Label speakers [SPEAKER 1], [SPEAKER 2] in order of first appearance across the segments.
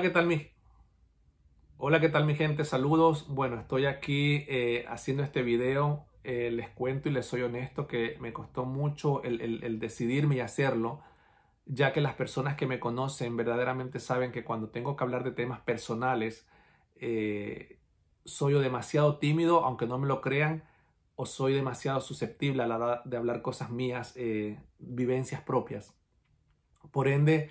[SPEAKER 1] ¿qué tal Hola, ¿qué tal mi gente? Saludos. Bueno, estoy aquí eh, haciendo este video. Eh, les cuento y les soy honesto que me costó mucho el, decidirme y hacerlo, ya que las personas que me conocen verdaderamente saben que cuando tengo que hablar de temas personales, eh, soy demasiado tímido, aunque no me lo crean, o soy demasiado susceptible a la hora de hablar cosas mías, vivencias propias. Por ende,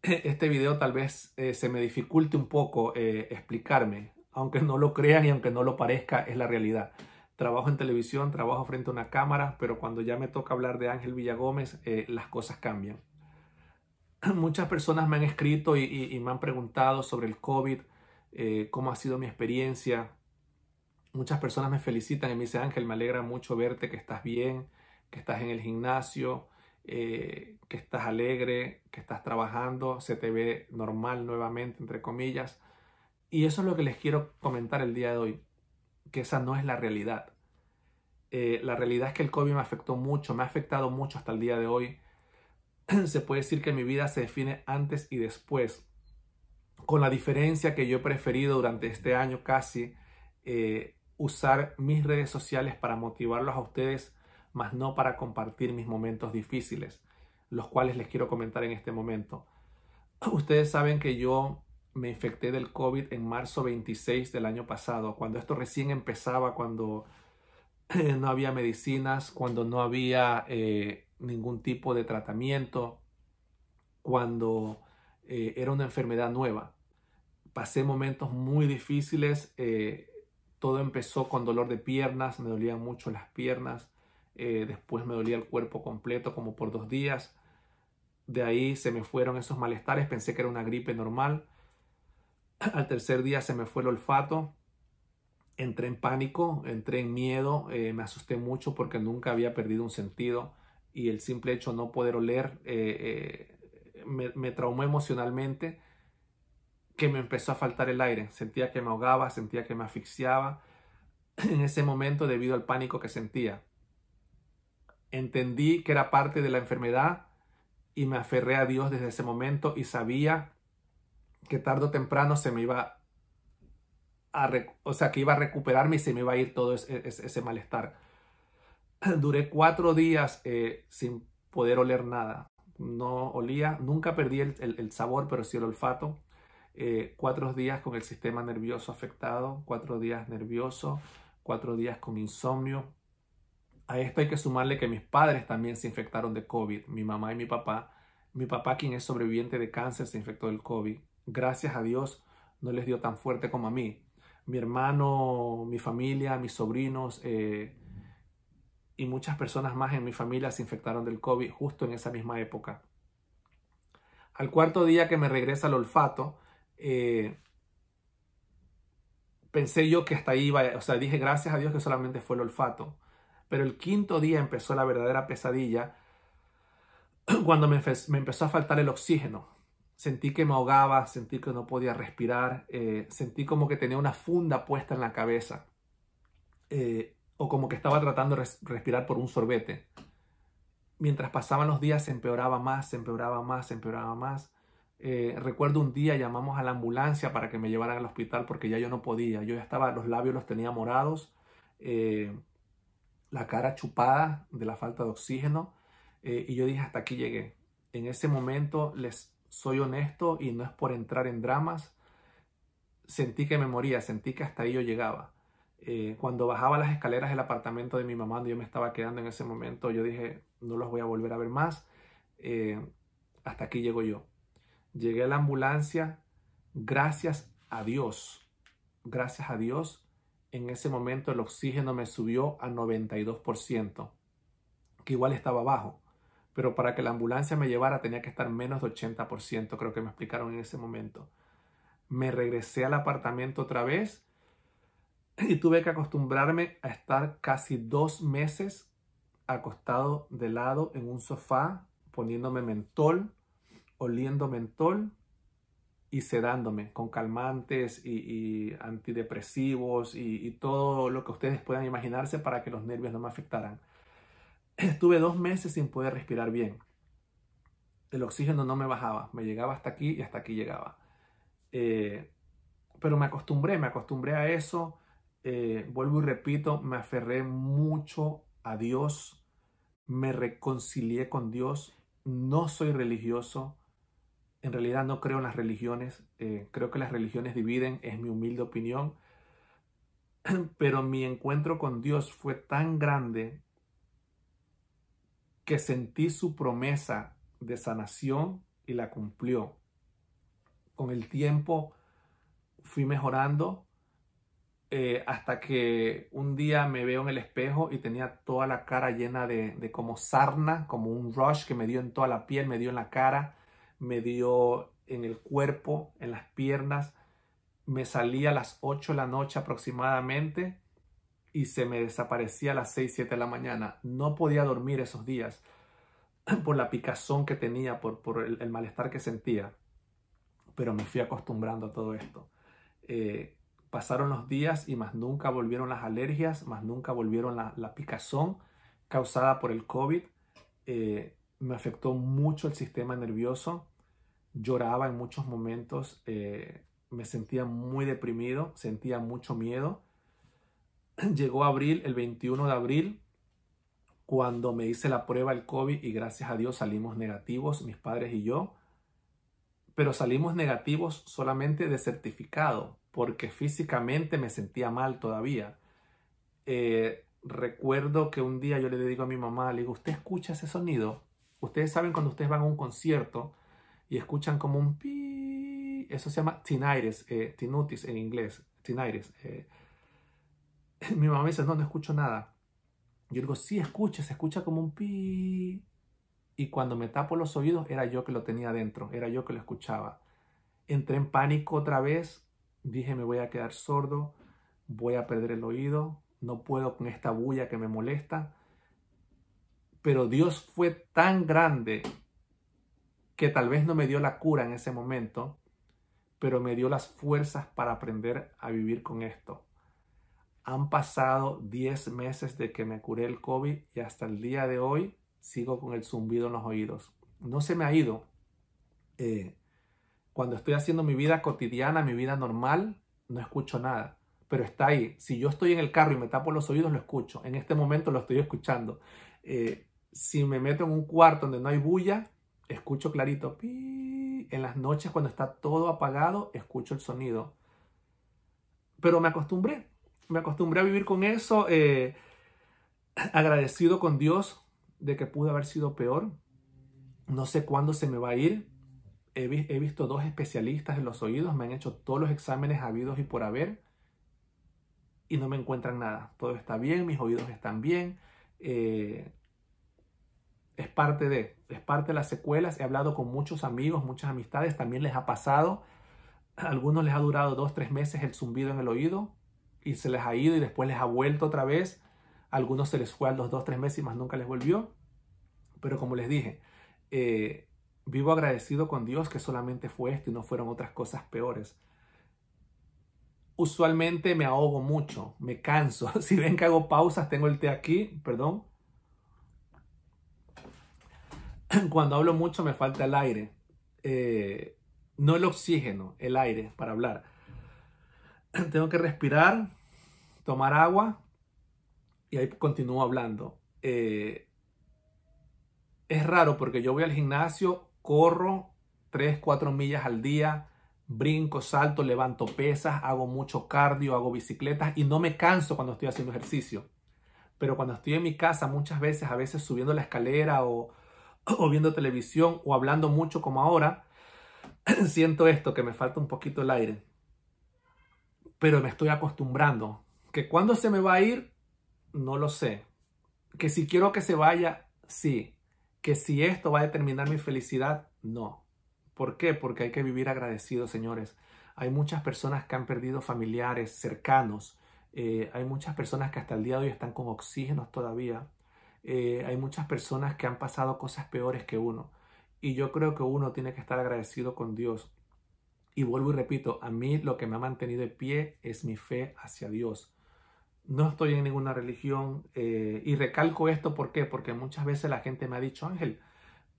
[SPEAKER 1] este video tal vez eh, se me dificulte un poco eh, explicarme, aunque no lo crean y aunque no lo parezca, es la realidad. Trabajo en televisión, trabajo frente a una cámara, pero cuando ya me toca hablar de Ángel Villagómez, eh, las cosas cambian. Muchas personas me han escrito y, y me han preguntado sobre el COVID, cómo ha sido mi experiencia. Muchas personas me felicitan y me dicen, Ángel, me alegra mucho verte, que estás bien, que estás en el gimnasio, eh, que estás alegre, que estás trabajando, se te ve normal nuevamente, entre comillas. Y eso es lo que les quiero comentar el día de hoy, que esa no es la realidad. Eh, la realidad es que el COVID me afectó mucho, me ha afectado mucho hasta el día de hoy. se puede decir que mi vida se define antes y después, con la diferencia que yo he preferido durante este año casi eh, usar mis redes sociales para motivarlos a ustedes más no para compartir mis momentos difíciles, los cuales les quiero comentar en este momento. Ustedes saben que yo me infecté del COVID en marzo 26 del año pasado, cuando esto recién empezaba, cuando no había medicinas, cuando no había eh, ningún tipo de tratamiento, cuando eh, era una enfermedad nueva. Pasé momentos muy difíciles, eh, todo empezó con dolor de piernas, me dolían mucho las piernas, eh, después me dolía el cuerpo completo como por dos días, de ahí se me fueron esos malestares, pensé que era una gripe normal, al tercer día se me fue el olfato, entré en pánico, entré en miedo, eh, me asusté mucho porque nunca había perdido un sentido y el simple hecho de no poder oler eh, me, traumó emocionalmente que me empezó a faltar el aire, sentía que me ahogaba, sentía que me asfixiaba en ese momento debido al pánico que sentía. Entendí que era parte de la enfermedad y me aferré a Dios desde ese momento y sabía que tarde o temprano se me iba a, o sea, que iba a recuperarme y se me iba a ir todo ese, malestar. Duré cuatro días eh, sin poder oler nada. No olía, nunca perdí el, sabor, pero sí el olfato. Eh, cuatro días con el sistema nervioso afectado, cuatro días nervioso, cuatro días con insomnio, a esto hay que sumarle que mis padres también se infectaron de COVID, mi mamá y mi papá. Mi papá, quien es sobreviviente de cáncer, se infectó del COVID. Gracias a Dios no les dio tan fuerte como a mí. Mi hermano, mi familia, mis sobrinos eh, y muchas personas más en mi familia se infectaron del COVID justo en esa misma época. Al cuarto día que me regresa el olfato, eh, pensé yo que hasta ahí iba, o sea, dije gracias a Dios que solamente fue el olfato. Pero el quinto día empezó la verdadera pesadilla cuando me, empezó a faltar el oxígeno. Sentí que me ahogaba, sentí que no podía respirar, eh, sentí como que tenía una funda puesta en la cabeza eh, o como que estaba tratando de respirar por un sorbete. Mientras pasaban los días se empeoraba más, se empeoraba más, se empeoraba más. Eh, recuerdo un día llamamos a la ambulancia para que me llevaran al hospital porque ya yo no podía. Yo ya estaba, los labios los tenía morados la cara chupada de la falta de oxígeno. Eh, y yo dije, hasta aquí llegué. En ese momento les soy honesto y no es por entrar en dramas. Sentí que me moría, sentí que hasta ahí yo llegaba. Eh, cuando bajaba las escaleras del apartamento de mi mamá, donde yo me estaba quedando en ese momento, yo dije, no los voy a volver a ver más. Eh, hasta aquí llego yo. Llegué a la ambulancia, gracias a Dios, gracias a Dios en ese momento el oxígeno me subió a 92%, que igual estaba bajo, pero para que la ambulancia me llevara tenía que estar menos de 80%, creo que me explicaron en ese momento. Me regresé al apartamento otra vez y tuve que acostumbrarme a estar casi dos meses acostado de lado en un sofá, poniéndome mentol, oliendo mentol y sedándome con calmantes y, antidepresivos y, todo lo que ustedes puedan imaginarse para que los nervios no me afectaran. Estuve dos meses sin poder respirar bien. El oxígeno no me bajaba, me llegaba hasta aquí y hasta aquí llegaba. Eh, pero me acostumbré, me acostumbré a eso. Eh, vuelvo y repito, me aferré mucho a Dios, me reconcilié con Dios, no soy religioso, en realidad no creo en las religiones, eh, creo que las religiones dividen, es mi humilde opinión, pero mi encuentro con Dios fue tan grande que sentí su promesa de sanación y la cumplió. Con el tiempo fui mejorando eh, hasta que un día me veo en el espejo y tenía toda la cara llena de, de como sarna, como un rush que me dio en toda la piel, me dio en la cara me dio en el cuerpo, en las piernas. Me salía a las 8 de la noche aproximadamente y se me desaparecía a las 6, 7 de la mañana. No podía dormir esos días por la picazón que tenía, por, el, malestar que sentía. Pero me fui acostumbrando a todo esto. Eh, pasaron los días y más nunca volvieron las alergias, más nunca volvieron la, picazón causada por el COVID. Eh, me afectó mucho el sistema nervioso, lloraba en muchos momentos, eh, me sentía muy deprimido, sentía mucho miedo. Llegó abril, el 21 de abril, cuando me hice la prueba del COVID y gracias a Dios salimos negativos, mis padres y yo, pero salimos negativos solamente de certificado, porque físicamente me sentía mal todavía. Eh, recuerdo que un día yo le digo a mi mamá, le digo, ¿usted escucha ese sonido? Ustedes saben cuando ustedes van a un concierto y escuchan como un pi, eso se llama tinnitus, eh, en inglés, tinnitus. Eh. Mi mamá me dice, no, no escucho nada. Yo digo, sí, escucha, se escucha como un pi. Y cuando me tapo los oídos, era yo que lo tenía dentro, era yo que lo escuchaba. Entré en pánico otra vez, dije, me voy a quedar sordo, voy a perder el oído, no puedo con esta bulla que me molesta pero Dios fue tan grande que tal vez no me dio la cura en ese momento, pero me dio las fuerzas para aprender a vivir con esto. Han pasado 10 meses de que me curé el COVID y hasta el día de hoy sigo con el zumbido en los oídos. No se me ha ido. Eh, cuando estoy haciendo mi vida cotidiana, mi vida normal, no escucho nada, pero está ahí. Si yo estoy en el carro y me tapo los oídos, lo escucho. En este momento lo estoy escuchando. Eh, si me meto en un cuarto donde no hay bulla, escucho clarito. En las noches cuando está todo apagado, escucho el sonido. Pero me acostumbré, me acostumbré a vivir con eso, eh, agradecido con Dios de que pude haber sido peor. No sé cuándo se me va a ir. He, visto dos especialistas en los oídos, me han hecho todos los exámenes habidos y por haber y no me encuentran nada. Todo está bien, mis oídos están bien. Eh, es parte de, es parte de las secuelas. He hablado con muchos amigos, muchas amistades, también les ha pasado. algunos les ha durado dos, tres meses el zumbido en el oído y se les ha ido y después les ha vuelto otra vez. algunos se les fue a los dos, tres meses y más nunca les volvió. Pero como les dije, eh, vivo agradecido con Dios que solamente fue esto y no fueron otras cosas peores. Usualmente me ahogo mucho, me canso. Si ven que hago pausas, tengo el té aquí, perdón cuando hablo mucho me falta el aire. Eh, no el oxígeno, el aire para hablar. Tengo que respirar, tomar agua y ahí continúo hablando. Eh, es raro porque yo voy al gimnasio, corro 3, 4 millas al día, brinco, salto, levanto pesas, hago mucho cardio, hago bicicletas y no me canso cuando estoy haciendo ejercicio. Pero cuando estoy en mi casa muchas veces, a veces subiendo la escalera o o viendo televisión o hablando mucho como ahora, siento esto, que me falta un poquito el aire. Pero me estoy acostumbrando. Que cuando se me va a ir, no lo sé. Que si quiero que se vaya, sí. Que si esto va a determinar mi felicidad, no. ¿Por qué? Porque hay que vivir agradecidos, señores. Hay muchas personas que han perdido familiares cercanos. Eh, hay muchas personas que hasta el día de hoy están con oxígenos todavía. Eh, hay muchas personas que han pasado cosas peores que uno. Y yo creo que uno tiene que estar agradecido con Dios. Y vuelvo y repito, a mí lo que me ha mantenido de pie es mi fe hacia Dios. No estoy en ninguna religión. Eh, y recalco esto, ¿por Porque muchas veces la gente me ha dicho, Ángel,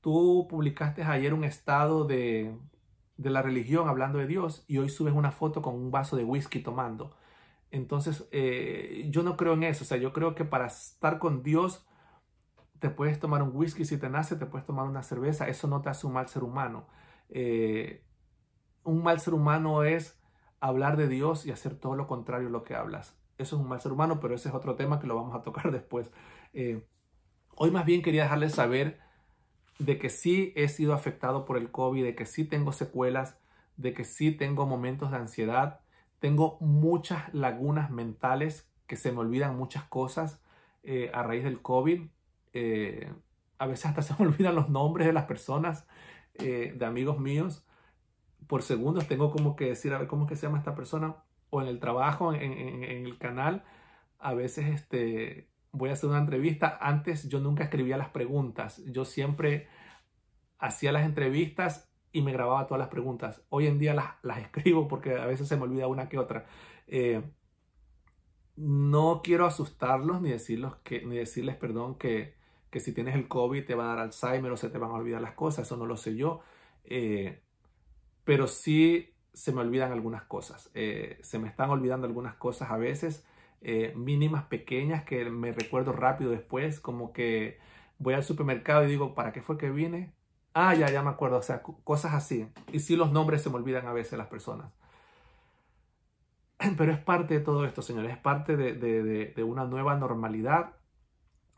[SPEAKER 1] tú publicaste ayer un estado de, de la religión hablando de Dios y hoy subes una foto con un vaso de whisky tomando. Entonces, eh, yo no creo en eso. O sea, yo creo que para estar con Dios te puedes tomar un whisky si te nace, te puedes tomar una cerveza, eso no te hace un mal ser humano. Eh, un mal ser humano es hablar de Dios y hacer todo lo contrario a lo que hablas. Eso es un mal ser humano, pero ese es otro tema que lo vamos a tocar después. Eh, hoy más bien quería dejarles saber de que sí he sido afectado por el COVID, de que sí tengo secuelas, de que sí tengo momentos de ansiedad, tengo muchas lagunas mentales que se me olvidan muchas cosas eh, a raíz del COVID eh, a veces hasta se me olvidan los nombres de las personas, eh, de amigos míos. Por segundos tengo como que decir, a ver, ¿cómo es que se llama esta persona? O en el trabajo, en, el canal. A veces este, voy a hacer una entrevista. Antes yo nunca escribía las preguntas. Yo siempre hacía las entrevistas y me grababa todas las preguntas. Hoy en día las, escribo porque a veces se me olvida una que otra. Eh, no quiero asustarlos ni decirlos que, ni decirles, perdón, que, que si tienes el COVID te va a dar Alzheimer o se te van a olvidar las cosas, eso no lo sé yo. Eh, pero sí se me olvidan algunas cosas, eh, se me están olvidando algunas cosas a veces, eh, mínimas, pequeñas, que me recuerdo rápido después, como que voy al supermercado y digo, ¿para qué fue que vine? Ah, ya, ya me acuerdo, o sea, cosas así. Y sí los nombres se me olvidan a veces las personas. Pero es parte de todo esto, señores, es parte de una nueva normalidad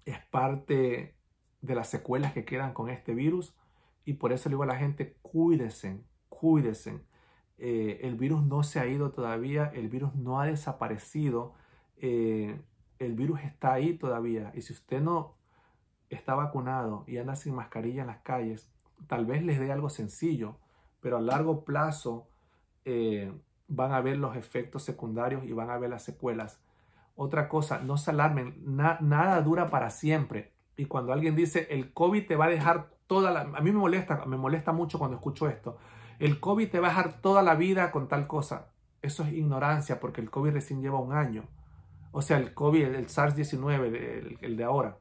[SPEAKER 1] es parte de las secuelas que quedan con este virus y por eso le digo a la gente, cuídense, cuídense. Eh, el virus no se ha ido todavía, el virus no ha desaparecido, eh, el virus está ahí todavía y si usted no está vacunado y anda sin mascarilla en las calles, tal vez les dé algo sencillo, pero a largo plazo eh, van a ver los efectos secundarios y van a ver las secuelas. Otra cosa, no se alarmen, nada dura para siempre. Y cuando alguien dice, el COVID te va a dejar toda la... A mí me molesta, me molesta mucho cuando escucho esto. El COVID te va a dejar toda la vida con tal cosa. Eso es ignorancia porque el COVID recién lleva un año. O sea, el COVID, el, SARS-19, el, de ahora.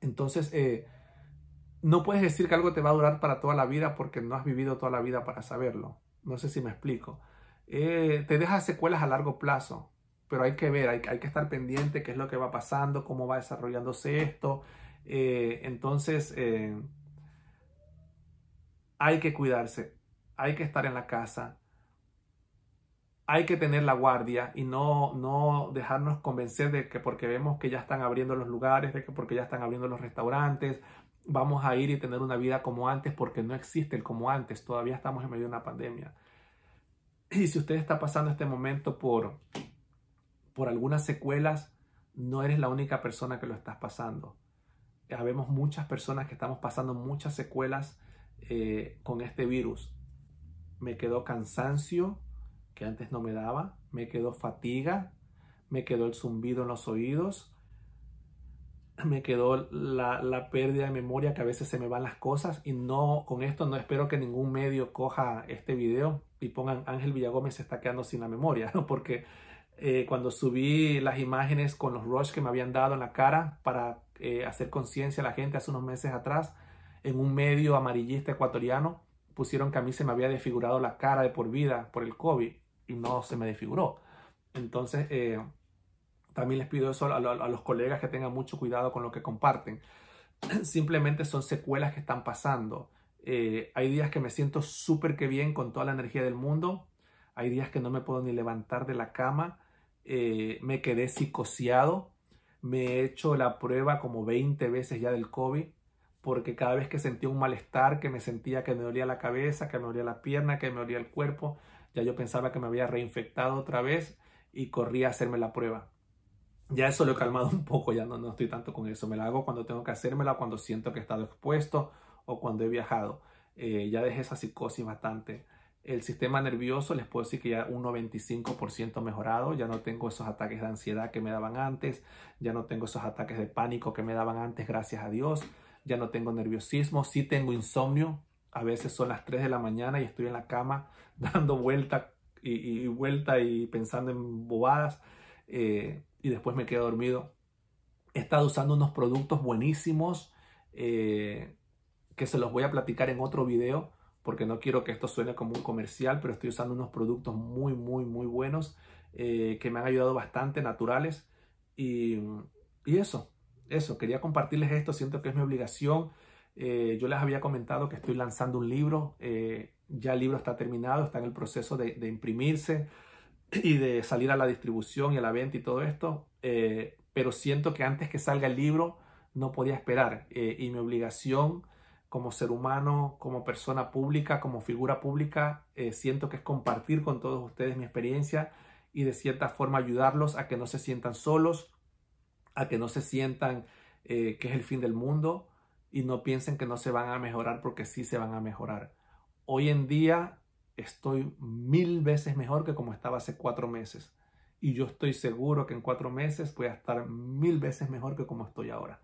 [SPEAKER 1] Entonces, eh, no puedes decir que algo te va a durar para toda la vida porque no has vivido toda la vida para saberlo. No sé si me explico. Eh, te deja secuelas a largo plazo pero hay que ver, hay, que estar pendiente qué es lo que va pasando, cómo va desarrollándose esto. Eh, entonces, eh, hay que cuidarse, hay que estar en la casa, hay que tener la guardia y no, no dejarnos convencer de que porque vemos que ya están abriendo los lugares, de que porque ya están abriendo los restaurantes, vamos a ir y tener una vida como antes porque no existe el como antes, todavía estamos en medio de una pandemia. Y si usted está pasando este momento por por algunas secuelas, no eres la única persona que lo estás pasando. Habemos muchas personas que estamos pasando muchas secuelas eh, con este virus. Me quedó cansancio, que antes no me daba, me quedó fatiga, me quedó el zumbido en los oídos, me quedó la, pérdida de memoria que a veces se me van las cosas y no, con esto no espero que ningún medio coja este video y pongan Ángel Villagómez se está quedando sin la memoria, porque eh, cuando subí las imágenes con los rush que me habían dado en la cara para eh, hacer conciencia a la gente hace unos meses atrás, en un medio amarillista ecuatoriano pusieron que a mí se me había desfigurado la cara de por vida por el COVID y no se me desfiguró. Entonces, eh, también les pido eso a, los colegas que tengan mucho cuidado con lo que comparten. Simplemente son secuelas que están pasando. hay días que me siento súper que bien con toda la energía del mundo. Hay días que no me puedo ni levantar de la cama. Eh, me quedé psicoseado, me he hecho la prueba como 20 veces ya del COVID, porque cada vez que sentía un malestar, que me sentía que me dolía la cabeza, que me dolía la pierna, que me dolía el cuerpo, ya yo pensaba que me había reinfectado otra vez y corría a hacerme la prueba. Ya eso lo he calmado un poco, ya no, no estoy tanto con eso. Me la hago cuando tengo que hacérmela, cuando siento que he estado expuesto o cuando he viajado. Eh, ya dejé esa psicosis bastante. El sistema nervioso, les puedo decir que ya un 95% mejorado, ya no tengo esos ataques de ansiedad que me daban antes, ya no tengo esos ataques de pánico que me daban antes, gracias a Dios, ya no tengo nerviosismo, sí tengo insomnio, a veces son las 3 de la mañana y estoy en la cama dando vuelta y, vuelta y pensando en bobadas eh, y después me quedo dormido. He estado usando unos productos buenísimos eh, que se los voy a platicar en otro video porque no quiero que esto suene como un comercial, pero estoy usando unos productos muy, muy, muy buenos eh, que me han ayudado bastante, naturales. Y, y, eso, eso, quería compartirles esto, siento que es mi obligación. Eh, yo les había comentado que estoy lanzando un libro, eh, ya el libro está terminado, está en el proceso de, de, imprimirse y de salir a la distribución y a la venta y todo esto, pero siento que antes que salga el libro no podía esperar y mi obligación como ser humano, como persona pública, como figura pública, eh, siento que es compartir con todos ustedes mi experiencia y de cierta forma ayudarlos a que no se sientan solos, a que no se sientan eh, que es el fin del mundo y no piensen que no se van a mejorar porque sí se van a mejorar. Hoy en día estoy mil veces mejor que como estaba hace cuatro meses y yo estoy seguro que en cuatro meses voy a estar mil veces mejor que como estoy ahora.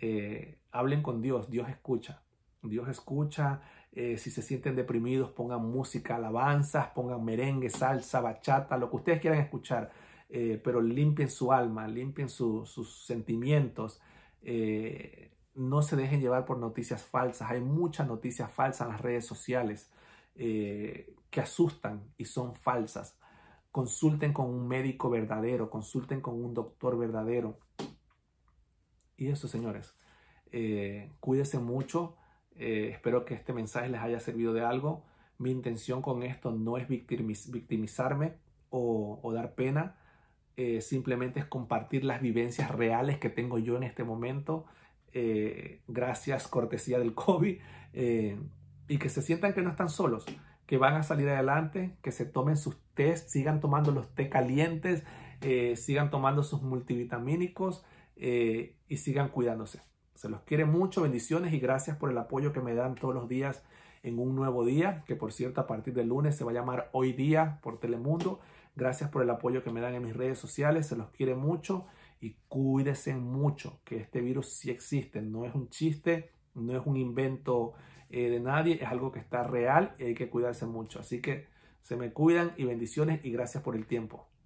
[SPEAKER 1] Eh, hablen con Dios, Dios escucha. Dios escucha, eh, si se sienten deprimidos, pongan música, alabanzas, pongan merengue, salsa, bachata, lo que ustedes quieran escuchar, eh, pero limpien su alma, limpien sus sentimientos, no se dejen llevar por noticias falsas, hay muchas noticias falsas en las redes sociales que asustan y son falsas. Consulten con un médico verdadero, consulten con un doctor verdadero y eso, señores, eh, cuídense mucho. Eh, espero que este mensaje les haya servido de algo. Mi intención con esto no es victimizarme o, dar pena. Eh, simplemente es compartir las vivencias reales que tengo yo en este momento. Eh, gracias, cortesía del COVID. y que se sientan que no están solos, que van a salir adelante, que se tomen sus test, sigan tomando los té calientes, sigan tomando sus multivitamínicos. Eh, y sigan cuidándose. Se los quiere mucho, bendiciones y gracias por el apoyo que me dan todos los días en un nuevo día, que por cierto a partir del lunes se va a llamar Hoy Día por Telemundo. Gracias por el apoyo que me dan en mis redes sociales, se los quiere mucho y cuídense mucho, que este virus sí existe, no es un chiste, no es un invento eh, de nadie, es algo que está real y hay que cuidarse mucho. Así que se me cuidan y bendiciones y gracias por el tiempo.